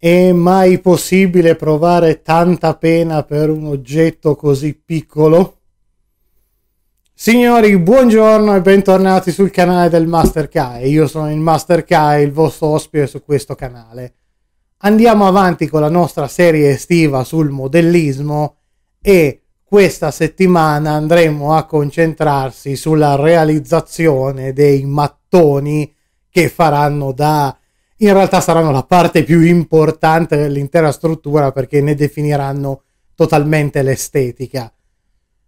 È mai possibile provare tanta pena per un oggetto così piccolo? Signori, buongiorno e bentornati sul canale del Master Kai. Io sono il Master Kai, il vostro ospite su questo canale. Andiamo avanti con la nostra serie estiva sul modellismo e questa settimana andremo a concentrarsi sulla realizzazione dei mattoni che faranno da in realtà saranno la parte più importante dell'intera struttura perché ne definiranno totalmente l'estetica.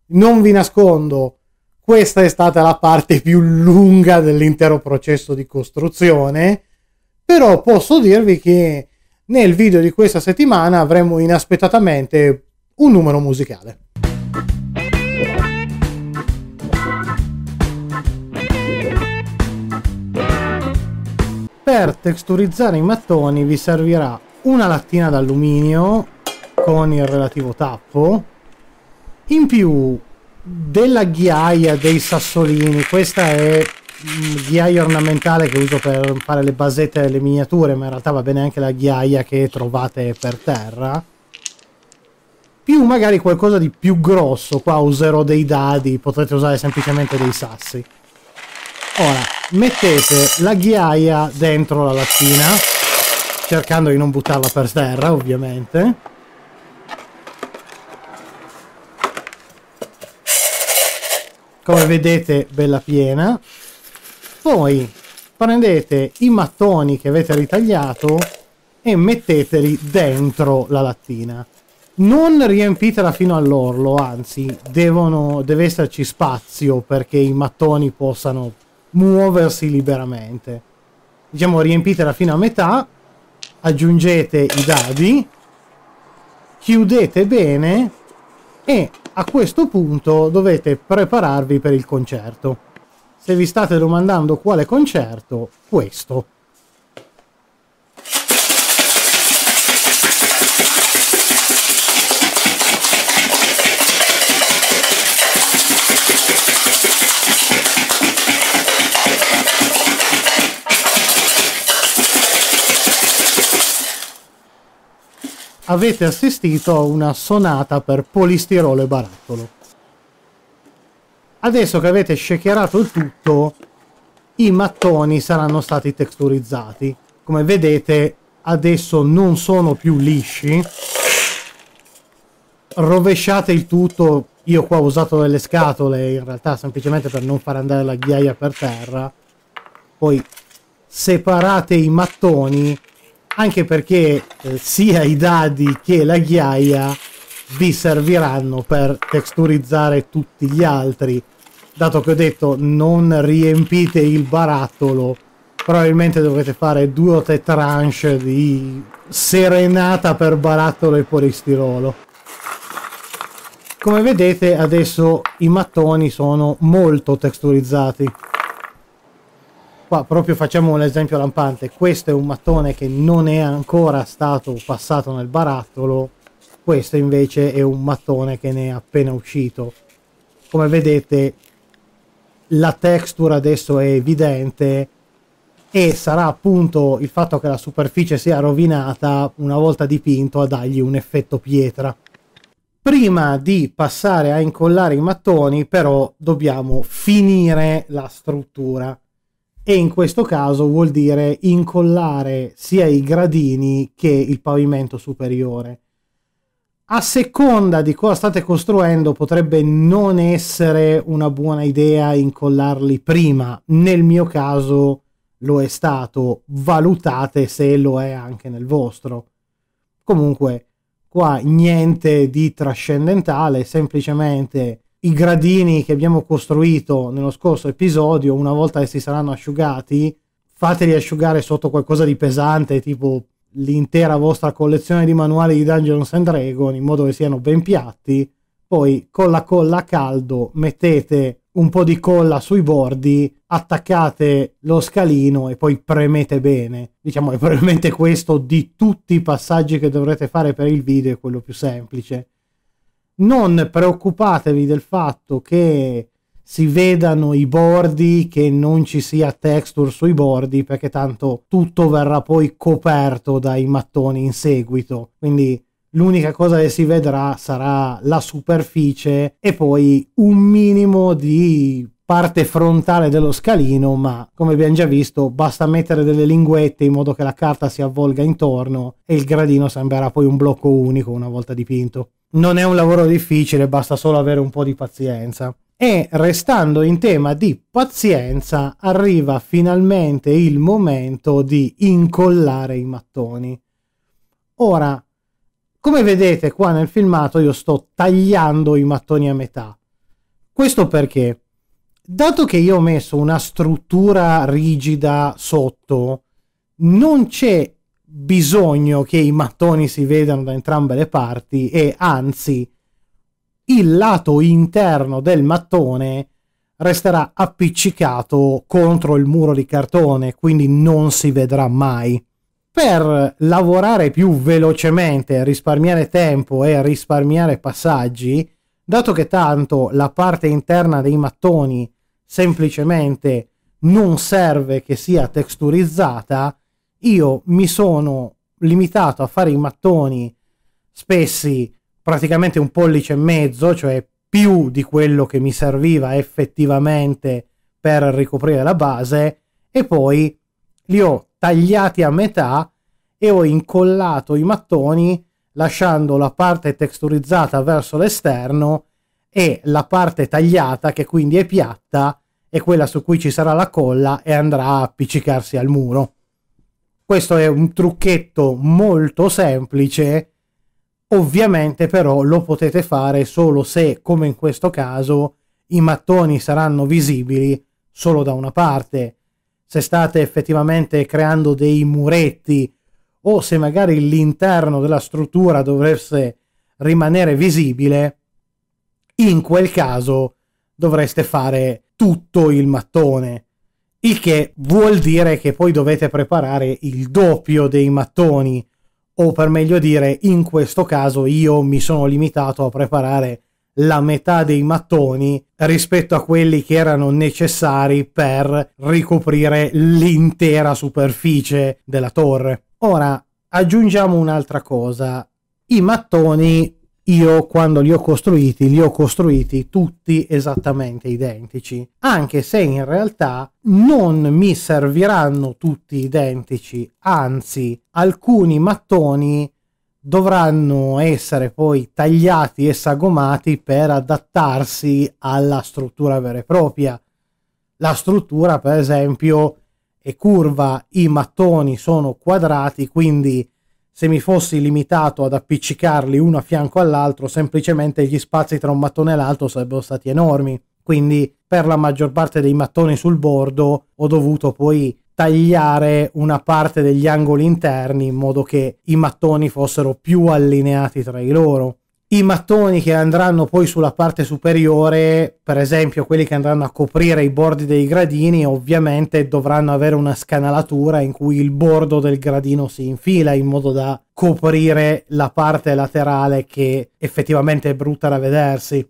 Non vi nascondo, questa è stata la parte più lunga dell'intero processo di costruzione, però posso dirvi che nel video di questa settimana avremo inaspettatamente un numero musicale. Per texturizzare i mattoni vi servirà una lattina d'alluminio con il relativo tappo, in più della ghiaia dei sassolini, questa è mm, ghiaia ornamentale che uso per fare le basette delle miniature, ma in realtà va bene anche la ghiaia che trovate per terra. Più magari qualcosa di più grosso, qua userò dei dadi, potrete usare semplicemente dei sassi. Ora, mettete la ghiaia dentro la lattina, cercando di non buttarla per terra, ovviamente. Come vedete, bella piena. Poi prendete i mattoni che avete ritagliato e metteteli dentro la lattina. Non riempitela fino all'orlo, anzi, devono, deve esserci spazio perché i mattoni possano muoversi liberamente. Diciamo riempitela fino a metà, aggiungete i dadi, chiudete bene e a questo punto dovete prepararvi per il concerto. Se vi state domandando quale concerto, questo. avete assistito a una sonata per polistirolo e barattolo. Adesso che avete shakerato il tutto, i mattoni saranno stati texturizzati. Come vedete, adesso non sono più lisci. Rovesciate il tutto. Io qua ho usato delle scatole, in realtà, semplicemente per non far andare la ghiaia per terra. Poi separate i mattoni anche perché eh, sia i dadi che la ghiaia vi serviranno per texturizzare tutti gli altri dato che ho detto non riempite il barattolo probabilmente dovrete fare due o tre tranche di serenata per barattolo e polistirolo come vedete adesso i mattoni sono molto texturizzati qua proprio facciamo un esempio lampante, questo è un mattone che non è ancora stato passato nel barattolo, questo invece è un mattone che ne è appena uscito. Come vedete la texture adesso è evidente e sarà appunto il fatto che la superficie sia rovinata una volta dipinto a dargli un effetto pietra. Prima di passare a incollare i mattoni però dobbiamo finire la struttura e in questo caso vuol dire incollare sia i gradini che il pavimento superiore. A seconda di cosa state costruendo potrebbe non essere una buona idea incollarli prima, nel mio caso lo è stato, valutate se lo è anche nel vostro. Comunque qua niente di trascendentale, semplicemente i gradini che abbiamo costruito nello scorso episodio, una volta che si saranno asciugati, fateli asciugare sotto qualcosa di pesante, tipo l'intera vostra collezione di manuali di Dungeons and Dragons, in modo che siano ben piatti. Poi con la colla a caldo mettete un po' di colla sui bordi, attaccate lo scalino e poi premete bene. Diciamo che probabilmente questo di tutti i passaggi che dovrete fare per il video è quello più semplice non preoccupatevi del fatto che si vedano i bordi, che non ci sia texture sui bordi, perché tanto tutto verrà poi coperto dai mattoni in seguito. Quindi l'unica cosa che si vedrà sarà la superficie e poi un minimo di parte frontale dello scalino, ma come abbiamo già visto basta mettere delle linguette in modo che la carta si avvolga intorno e il gradino sembrerà poi un blocco unico una volta dipinto non è un lavoro difficile, basta solo avere un po' di pazienza. E restando in tema di pazienza, arriva finalmente il momento di incollare i mattoni. Ora, come vedete qua nel filmato io sto tagliando i mattoni a metà. Questo perché, dato che io ho messo una struttura rigida sotto, non c'è bisogno che i mattoni si vedano da entrambe le parti e anzi il lato interno del mattone resterà appiccicato contro il muro di cartone, quindi non si vedrà mai. Per lavorare più velocemente, risparmiare tempo e risparmiare passaggi, dato che tanto la parte interna dei mattoni semplicemente non serve che sia texturizzata, io mi sono limitato a fare i mattoni spessi praticamente un pollice e mezzo, cioè più di quello che mi serviva effettivamente per ricoprire la base, e poi li ho tagliati a metà e ho incollato i mattoni lasciando la parte texturizzata verso l'esterno e la parte tagliata che quindi è piatta è quella su cui ci sarà la colla e andrà a appiccicarsi al muro. Questo è un trucchetto molto semplice, ovviamente però lo potete fare solo se, come in questo caso, i mattoni saranno visibili solo da una parte. Se state effettivamente creando dei muretti o se magari l'interno della struttura dovesse rimanere visibile, in quel caso dovreste fare tutto il mattone il che vuol dire che poi dovete preparare il doppio dei mattoni, o per meglio dire, in questo caso io mi sono limitato a preparare la metà dei mattoni rispetto a quelli che erano necessari per ricoprire l'intera superficie della torre. Ora aggiungiamo un'altra cosa. I mattoni io quando li ho costruiti, li ho costruiti tutti esattamente identici, anche se in realtà non mi serviranno tutti identici, anzi alcuni mattoni dovranno essere poi tagliati e sagomati per adattarsi alla struttura vera e propria. La struttura, per esempio, è curva, i mattoni sono quadrati, quindi se mi fossi limitato ad appiccicarli uno a fianco all'altro, semplicemente gli spazi tra un mattone e l'altro sarebbero stati enormi. Quindi per la maggior parte dei mattoni sul bordo ho dovuto poi tagliare una parte degli angoli interni in modo che i mattoni fossero più allineati tra di loro i mattoni che andranno poi sulla parte superiore, per esempio quelli che andranno a coprire i bordi dei gradini, ovviamente dovranno avere una scanalatura in cui il bordo del gradino si infila in modo da coprire la parte laterale che effettivamente è brutta da vedersi.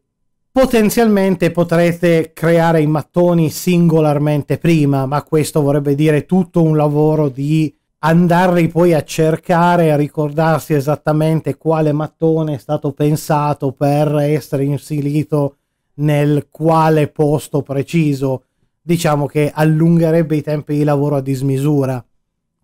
Potenzialmente potrete creare i mattoni singolarmente prima, ma questo vorrebbe dire tutto un lavoro di andarli poi a cercare, a ricordarsi esattamente quale mattone è stato pensato per essere inserito nel quale posto preciso, diciamo che allungherebbe i tempi di lavoro a dismisura.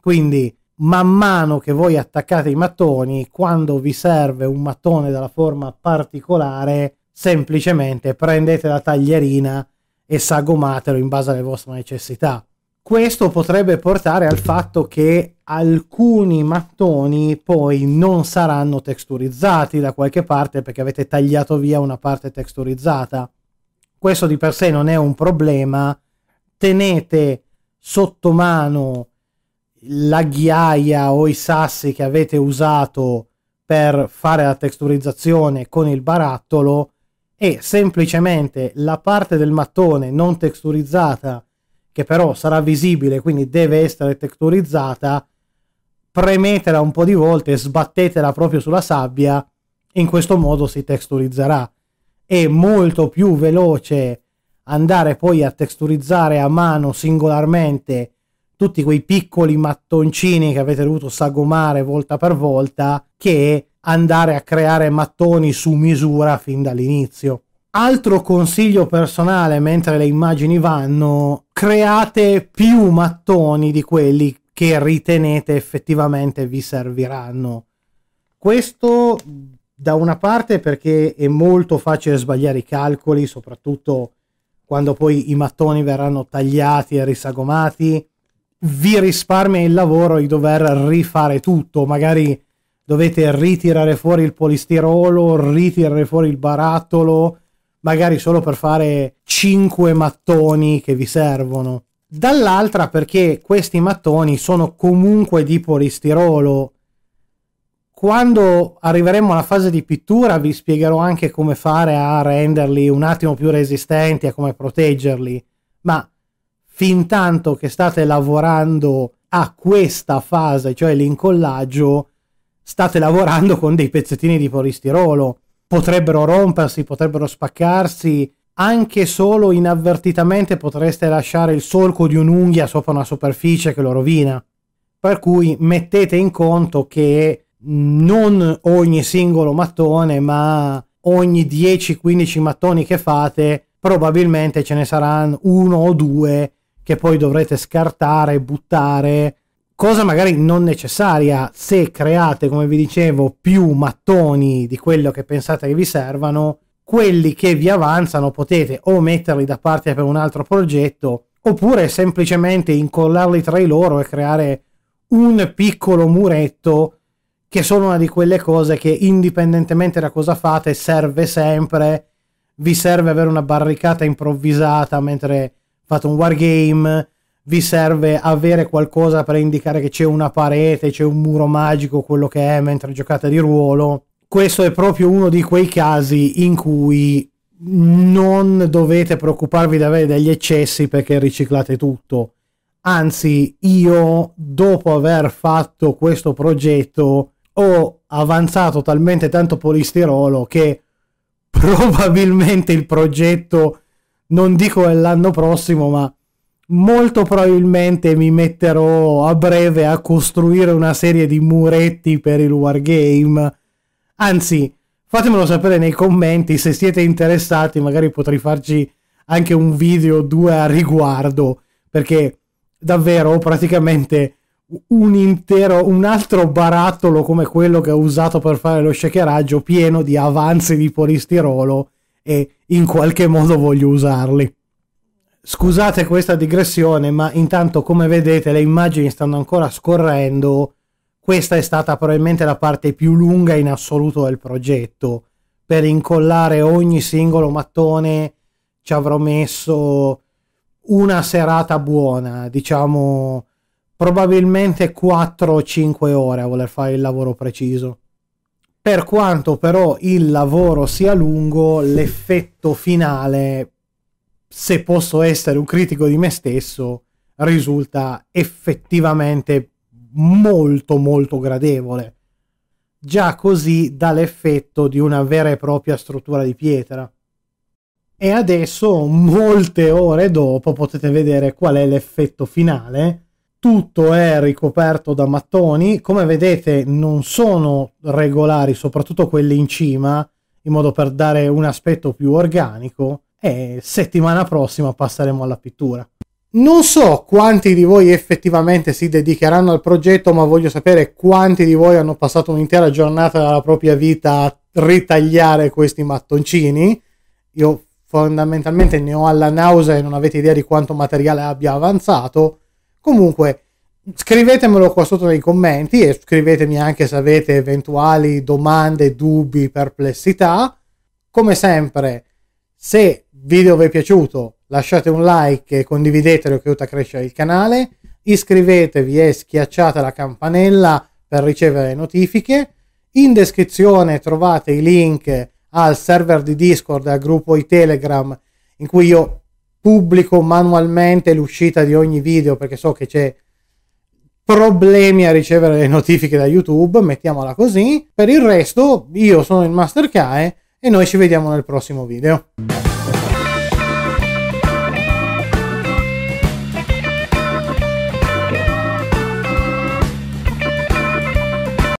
Quindi, man mano che voi attaccate i mattoni, quando vi serve un mattone dalla forma particolare, semplicemente prendete la taglierina e sagomatelo in base alle vostre necessità questo potrebbe portare al fatto che alcuni mattoni poi non saranno texturizzati da qualche parte perché avete tagliato via una parte texturizzata. Questo di per sé non è un problema. Tenete sotto mano la ghiaia o i sassi che avete usato per fare la texturizzazione con il barattolo e semplicemente la parte del mattone non texturizzata che però sarà visibile, quindi deve essere texturizzata, premetela un po' di volte e sbattetela proprio sulla sabbia, in questo modo si texturizzerà. È molto più veloce andare poi a texturizzare a mano singolarmente tutti quei piccoli mattoncini che avete dovuto sagomare volta per volta che andare a creare mattoni su misura fin dall'inizio. Altro consiglio personale mentre le immagini vanno, create più mattoni di quelli che ritenete effettivamente vi serviranno. Questo da una parte perché è molto facile sbagliare i calcoli, soprattutto quando poi i mattoni verranno tagliati e risagomati, vi risparmia il lavoro di dover rifare tutto, magari dovete ritirare fuori il polistirolo, ritirare fuori il barattolo, magari solo per fare 5 mattoni che vi servono. Dall'altra perché questi mattoni sono comunque di polistirolo. Quando arriveremo alla fase di pittura vi spiegherò anche come fare a renderli un attimo più resistenti e come proteggerli, ma fin tanto che state lavorando a questa fase, cioè l'incollaggio, state lavorando con dei pezzettini di polistirolo potrebbero rompersi, potrebbero spaccarsi, anche solo inavvertitamente potreste lasciare il solco di un'unghia sopra una superficie che lo rovina. Per cui mettete in conto che non ogni singolo mattone, ma ogni 10-15 mattoni che fate, probabilmente ce ne saranno uno o due che poi dovrete scartare, buttare cosa magari non necessaria se create, come vi dicevo, più mattoni di quello che pensate che vi servano, quelli che vi avanzano potete o metterli da parte per un altro progetto, oppure semplicemente incollarli tra di loro e creare un piccolo muretto che sono una di quelle cose che indipendentemente da cosa fate serve sempre, vi serve avere una barricata improvvisata mentre fate un wargame, vi serve avere qualcosa per indicare che c'è una parete, c'è un muro magico, quello che è mentre giocate di ruolo. Questo è proprio uno di quei casi in cui non dovete preoccuparvi di avere degli eccessi perché riciclate tutto. Anzi, io dopo aver fatto questo progetto ho avanzato talmente tanto polistirolo che probabilmente il progetto, non dico è l'anno prossimo, ma molto probabilmente mi metterò a breve a costruire una serie di muretti per il wargame. Anzi, fatemelo sapere nei commenti se siete interessati, magari potrei farci anche un video o due a riguardo, perché davvero ho praticamente un intero, un altro barattolo come quello che ho usato per fare lo shakeraggio pieno di avanzi di polistirolo e in qualche modo voglio usarli. Scusate questa digressione, ma intanto come vedete le immagini stanno ancora scorrendo. Questa è stata probabilmente la parte più lunga in assoluto del progetto. Per incollare ogni singolo mattone ci avrò messo una serata buona, diciamo probabilmente 4-5 ore a voler fare il lavoro preciso. Per quanto però il lavoro sia lungo, l'effetto finale se posso essere un critico di me stesso, risulta effettivamente molto molto gradevole. Già così dà l'effetto di una vera e propria struttura di pietra. E adesso, molte ore dopo, potete vedere qual è l'effetto finale. Tutto è ricoperto da mattoni. Come vedete, non sono regolari, soprattutto quelli in cima, in modo per dare un aspetto più organico e settimana prossima passeremo alla pittura. Non so quanti di voi effettivamente si dedicheranno al progetto, ma voglio sapere quanti di voi hanno passato un'intera giornata della propria vita a ritagliare questi mattoncini. Io fondamentalmente ne ho alla nausea e non avete idea di quanto materiale abbia avanzato. Comunque, scrivetemelo qua sotto nei commenti e scrivetemi anche se avete eventuali domande, dubbi, perplessità. Come sempre, se video vi è piaciuto lasciate un like e condividetelo che aiuta a crescere il canale iscrivetevi e schiacciate la campanella per ricevere notifiche in descrizione trovate i link al server di discord al gruppo di telegram in cui io pubblico manualmente l'uscita di ogni video perché so che c'è problemi a ricevere le notifiche da YouTube, mettiamola così. Per il resto, io sono il Master Kae e noi ci vediamo nel prossimo video.